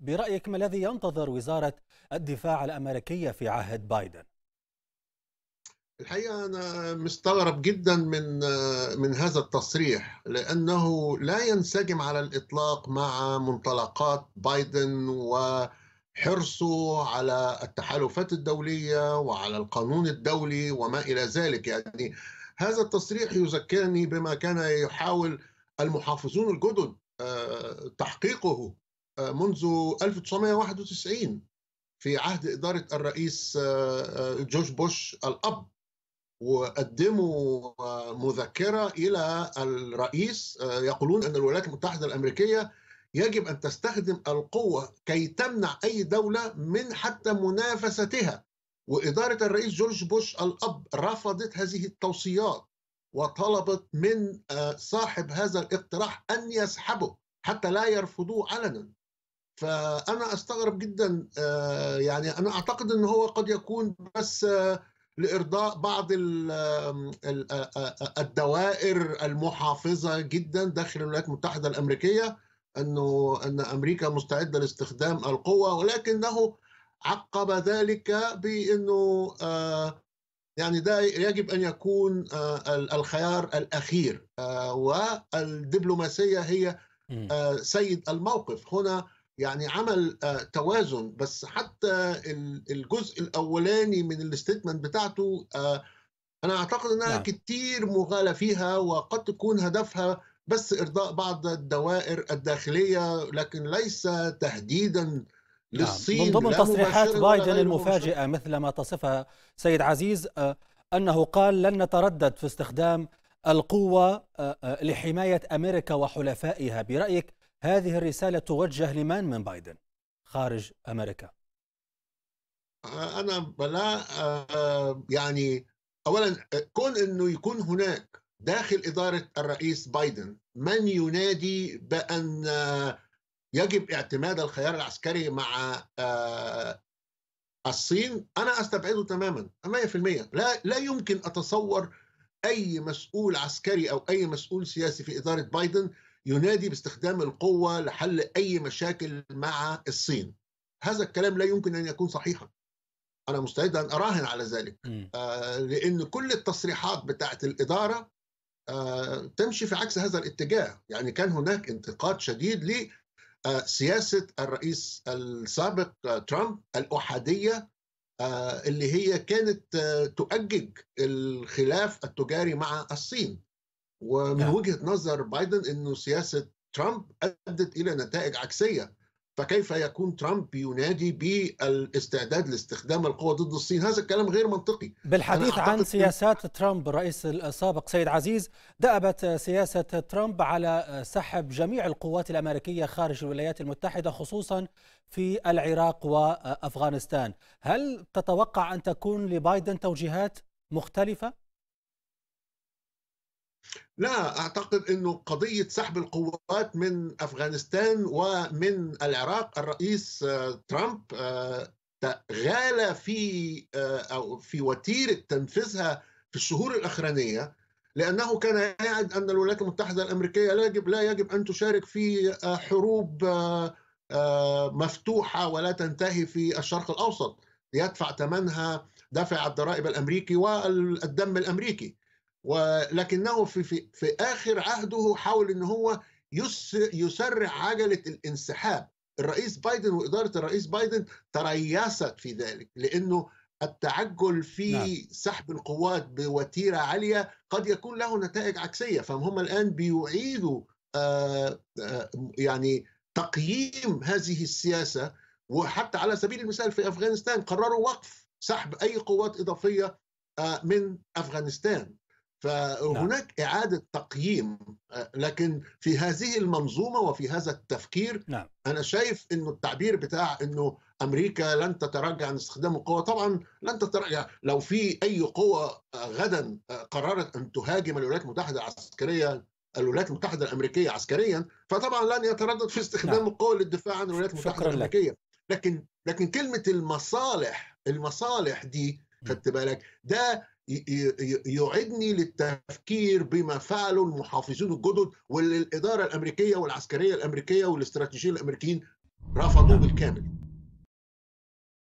برأيك ما الذي ينتظر وزارة الدفاع الأمريكية في عهد بايدن؟ الحقيقة أنا مستغرب جدا من من هذا التصريح لأنه لا ينسجم على الإطلاق مع منطلقات بايدن وحرصه على التحالفات الدولية وعلى القانون الدولي وما إلى ذلك يعني هذا التصريح يذكرني بما كان يحاول المحافظون الجدد آه، تحقيقه آه، منذ 1991 في عهد إدارة الرئيس آه، آه، جورج بوش الأب وقدموا مذكرة إلى الرئيس يقولون أن الولايات المتحدة الأمريكية يجب أن تستخدم القوة كي تمنع أي دولة من حتى منافستها وإدارة الرئيس جورج بوش الأب رفضت هذه التوصيات وطلبت من صاحب هذا الاقتراح أن يسحبه حتى لا يرفضوه علنا فانا استغرب جدا آه، يعني انا اعتقد ان هو قد يكون بس آه، لارضاء بعض آه، الدوائر المحافظه جدا داخل الولايات المتحده الامريكيه انه ان امريكا مستعده لاستخدام القوه ولكنه عقب ذلك بانه يعني ده يجب ان يكون الخيار الاخير والدبلوماسيه هي سيد الموقف هنا يعني عمل آه، توازن بس حتى الجزء الاولاني من الاستيتمنت بتاعته آه، انا اعتقد انها نعم. كتير مغالى فيها وقد تكون هدفها بس ارضاء بعض الدوائر الداخليه لكن ليس تهديدا نعم. للصين من ضمن تصريحات بايدن المفاجئه مثل ما تصفها سيد عزيز آه، انه قال لن نتردد في استخدام القوه لحمايه امريكا وحلفائها برايك هذه الرسالة توجه لمن من بايدن خارج أمريكا؟ آه، أنا بلا آه، يعني أولا آه، كون أنه يكون هناك داخل إدارة الرئيس بايدن من ينادي بأن يجب اعتماد الخيار العسكري مع الصين أنا أستبعده تماما 100% لا لا يمكن أتصور أي مسؤول عسكري أو أي مسؤول سياسي في إدارة بايدن ينادي باستخدام القوة لحل أي مشاكل مع الصين هذا الكلام لا يمكن أن يكون صحيحا أنا مستعد أن أراهن على ذلك آه لأن كل التصريحات بتاعة الإدارة آه تمشي في عكس هذا الاتجاه يعني كان هناك انتقاد شديد لسياسة آه، الرئيس السابق آه، ترامب الأحادية آه، اللي هي كانت تؤجج الخلاف التجاري مع الصين ومن نعم. وجهه نظر بايدن انه سياسه ترامب ادت الى نتائج عكسيه فكيف يكون ترامب ينادي بالاستعداد لاستخدام القوه ضد الصين هذا الكلام غير منطقي بالحديث عن سياسات ترامب الرئيس السابق سيد عزيز دأبت سياسه ترامب على سحب جميع القوات الامريكيه خارج الولايات المتحده خصوصا في العراق وافغانستان هل تتوقع ان تكون لبايدن توجيهات مختلفه لا اعتقد انه قضيه سحب القوات من افغانستان ومن العراق الرئيس آه، ترامب آه، غالى في آه، او في وتيره تنفيذها في الشهور الاخرانيه لانه كان يعد ان الولايات المتحده الامريكيه لا يجب لا يجب ان تشارك في حروب مفتوحه ولا تنتهي في الشرق الاوسط يدفع ثمنها دفع الضرائب الامريكي والدم الامريكي ولكنه في, في, في آخر عهده حاول أن هو يسرع عجلة الانسحاب الرئيس بايدن وإدارة الرئيس بايدن تريست في ذلك لأنه التعجل في نعم. سحب القوات بوتيرة عالية قد يكون له نتائج عكسية فهم الآن بيعيدوا آآ آه، آآ آه، يعني تقييم هذه السياسة وحتى على سبيل المثال في أفغانستان قرروا وقف سحب أي قوات إضافية آه، من أفغانستان فهناك نعم. إعادة تقييم آه، لكن في هذه المنظومة وفي هذا التفكير نعم. أنا شايف أنه التعبير بتاع أنه أمريكا لن تتراجع عن استخدام القوة طبعا لن تتراجع يعني لو في أي قوة آه، غدا آه، قررت أن تهاجم الولايات المتحدة العسكرية الولايات المتحدة الأمريكية عسكريا فطبعا لن يتردد في استخدام نعم. القوة للدفاع عن الولايات المتحدة الأمريكية لك. لكن لكن كلمة المصالح المصالح دي خدت بالك ده يعيدني للتفكير بما فعله المحافظين الجدد واللي الاداره الامريكيه والعسكريه الامريكيه والاستراتيجيين الامريكيين رفضوه نعم. بالكامل